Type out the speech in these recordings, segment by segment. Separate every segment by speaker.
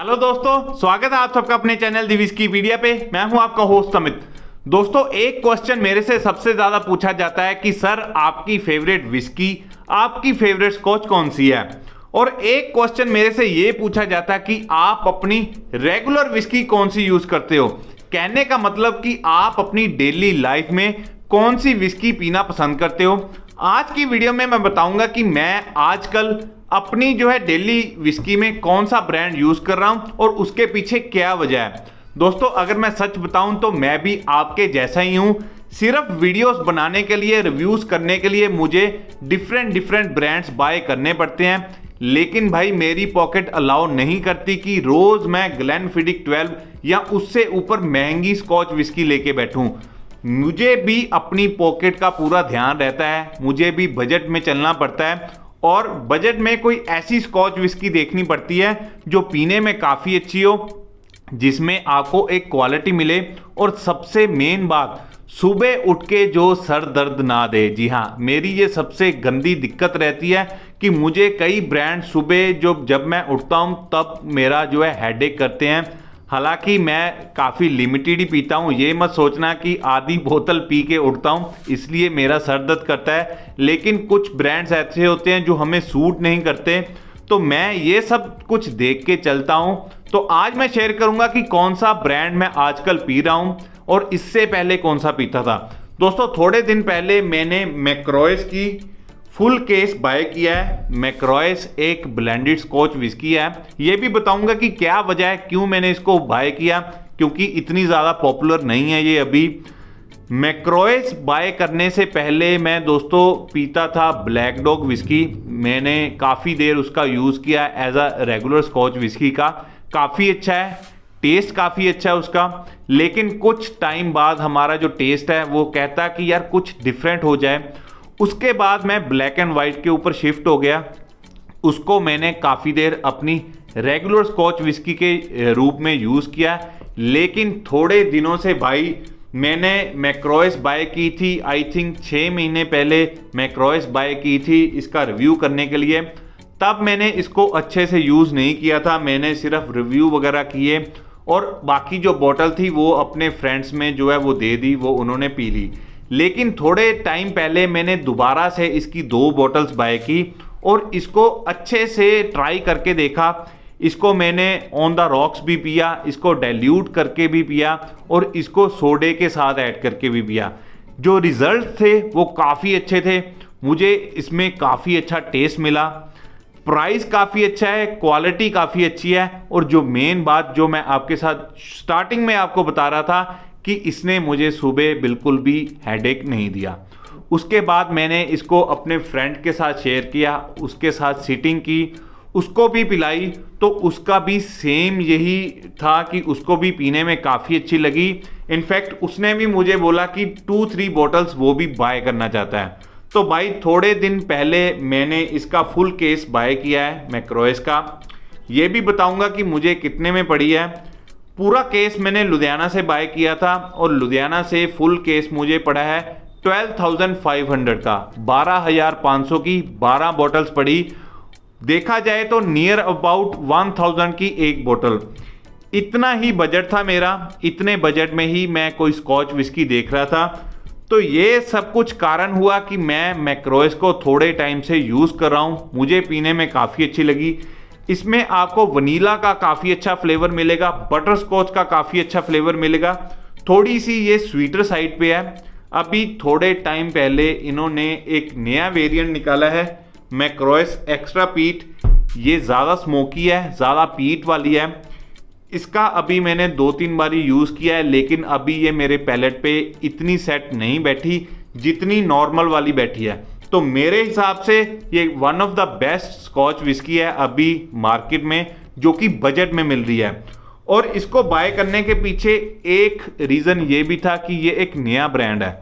Speaker 1: hello दोस्तों स्वागत है आप सबका अपने चैनल दिवस की मीडिया पे मैं हूं आपका होस्ट समित दोस्तों एक क्वेश्चन मेरे से सबसे ज्यादा पूछा जाता है कि सर आपकी फेवरेट विस्की आपकी फेवरेट स्कॉच कौन सी है और एक क्वेश्चन मेरे से ये पूछा जाता है कि आप अपनी रेगुलर विस्की कौन सी यूज करते हो कहने का मतलब कि आप अपनी डेली लाइफ में कौन सी विस्की पीना पसंद करते हो आज की वीडियो में मैं बताऊंगा कि मैं आजकल अपनी जो है डेली विस्की में कौन सा ब्रांड यूज़ कर रहा हूँ और उसके पीछे क्या वजह है दोस्तों अगर मैं सच बताऊँ तो मैं भी आपके जैसा ही हूँ सिर्फ वीडियोस बनाने के लिए रिव्यूज़ करने के लिए मुझे डिफरेंट डिफरेंट ब्रांड्स बाय करने पड़ते हैं लेकिन भाई मेरी पॉकेट अलाउ नहीं करती कि रोज़ मैं ग्लैन फिडिक ट्वेल्व या उससे ऊपर महंगी स्कॉच विस्की लेके बैठूं मुझे भी अपनी पॉकेट का पूरा ध्यान रहता है मुझे भी बजट में चलना पड़ता है और बजट में कोई ऐसी स्कॉच विस्की देखनी पड़ती है जो पीने में काफ़ी अच्छी हो जिसमें आपको एक क्वालिटी मिले और सबसे मेन बात सुबह उठ के जो सर दर्द ना दे जी हाँ मेरी ये सबसे गंदी दिक्कत रहती है कि मुझे कई ब्रांड सुबह जो जब मैं उठता हूँ तब मेरा जो है हेडेक करते हैं हालांकि मैं काफ़ी लिमिटेड ही पीता हूँ ये मत सोचना कि आधी बोतल पी के उठता हूँ इसलिए मेरा सर दर्द करता है लेकिन कुछ ब्रांड्स ऐसे होते हैं जो हमें सूट नहीं करते तो मैं ये सब कुछ देख के चलता हूँ तो आज मैं शेयर करूँगा कि कौन सा ब्रांड मैं आजकल पी रहा हूँ और इससे पहले कौन सा पीता था दोस्तों थोड़े दिन पहले मैंने मैक्रोइस की फुल केस बाय किया है मैक्रॉयस एक ब्लेंडेड स्कॉच विस्की है ये भी बताऊंगा कि क्या वजह है क्यों मैंने इसको बाय किया क्योंकि इतनी ज़्यादा पॉपुलर नहीं है ये अभी मैक्रॉयस बाय करने से पहले मैं दोस्तों पीता था ब्लैक डॉग विस्की मैंने काफ़ी देर उसका यूज़ किया as a regular scotch whisky का काफ़ी अच्छा है टेस्ट काफ़ी अच्छा है उसका लेकिन कुछ टाइम बाद हमारा जो टेस्ट है वो कहता कि यार कुछ डिफरेंट हो जाए उसके बाद मैं ब्लैक एंड वाइट के ऊपर शिफ्ट हो गया उसको मैंने काफ़ी देर अपनी रेगुलर स्कॉच विस्की के रूप में यूज़ किया लेकिन थोड़े दिनों से भाई मैंने मैक्रोइस बाय की थी आई थिंक छः महीने पहले मैक्रोइस बाय की थी इसका रिव्यू करने के लिए तब मैंने इसको अच्छे से यूज़ नहीं किया था मैंने सिर्फ रिव्यू वगैरह किए और बाकी जो बॉटल थी वो अपने फ्रेंड्स में जो है वो दे दी वो उन्होंने पी ली लेकिन थोड़े टाइम पहले मैंने दोबारा से इसकी दो बॉटल्स बाय की और इसको अच्छे से ट्राई करके देखा इसको मैंने ऑन द रॉक्स भी पिया इसको डाइल्यूट करके भी पिया और इसको सोडे के साथ ऐड करके भी पिया जो रिज़ल्ट थे वो काफ़ी अच्छे थे मुझे इसमें काफ़ी अच्छा टेस्ट मिला प्राइस काफ़ी अच्छा है क्वालिटी काफ़ी अच्छी है और जो मेन बात जो मैं आपके साथ स्टार्टिंग में आपको बता रहा था कि इसने मुझे सुबह बिल्कुल भी हेडेक नहीं दिया उसके बाद मैंने इसको अपने फ्रेंड के साथ शेयर किया उसके साथ सीटिंग की उसको भी पिलाई तो उसका भी सेम यही था कि उसको भी पीने में काफ़ी अच्छी लगी इनफैक्ट उसने भी मुझे बोला कि टू थ्री बॉटल्स वो भी बाय करना चाहता है तो भाई थोड़े दिन पहले मैंने इसका फुल केस बाय किया है मैक्रोइस का ये भी बताऊंगा कि मुझे कितने में पड़ी है पूरा केस मैंने लुधियाना से बाय किया था और लुधियाना से फुल केस मुझे पड़ा है 12,500 का 12,500 की 12 बॉटल्स पड़ी देखा जाए तो नियर अबाउट 1,000 की एक बोतल इतना ही बजट था मेरा इतने बजट में ही मैं कोई स्कॉच विस्की देख रहा था तो ये सब कुछ कारण हुआ कि मैं मैक्रोस को थोड़े टाइम से यूज़ कर रहा हूँ मुझे पीने में काफ़ी अच्छी लगी इसमें आपको वनीला का काफ़ी अच्छा फ्लेवर मिलेगा बटर स्कॉच का काफ़ी अच्छा फ्लेवर मिलेगा थोड़ी सी ये स्वीटर साइड पे है अभी थोड़े टाइम पहले इन्होंने एक नया वेरिएंट निकाला है मैक्रोस एक्स्ट्रा पीट ये ज़्यादा स्मोकी है ज़्यादा पीट वाली है इसका अभी मैंने दो तीन बारी यूज़ किया है लेकिन अभी ये मेरे पैलेट पे इतनी सेट नहीं बैठी जितनी नॉर्मल वाली बैठी है तो मेरे हिसाब से ये one of the best scotch whisky है अभी मार्केट में जो कि बजट में मिल रही है और इसको बाय करने के पीछे एक रीज़न ये भी था कि ये एक नया ब्रांड है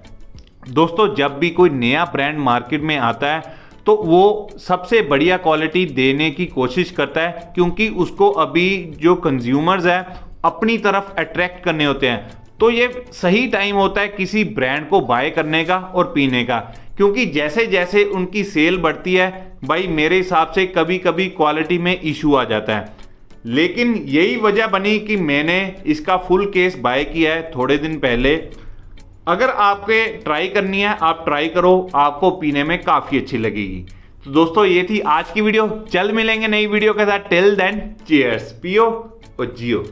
Speaker 1: दोस्तों जब भी कोई नया ब्रांड मार्केट में आता है तो वो सबसे बढ़िया क्वालिटी देने की कोशिश करता है क्योंकि उसको अभी जो कंज्यूमर्स है अपनी तरफ अट्रैक्ट करने होते हैं तो ये सही टाइम होता है किसी ब्रांड को बाय करने का और पीने का क्योंकि जैसे जैसे उनकी सेल बढ़ती है भाई मेरे हिसाब से कभी कभी क्वालिटी में इशू आ जाता है लेकिन यही वजह बनी कि मैंने इसका फुल केस बाय किया है थोड़े दिन पहले अगर आपके ट्राई करनी है आप ट्राई करो आपको पीने में काफ़ी अच्छी लगेगी तो दोस्तों ये थी आज की वीडियो जल्द मिलेंगे नई वीडियो के साथ टिल देन चेयर्स पियो और जियो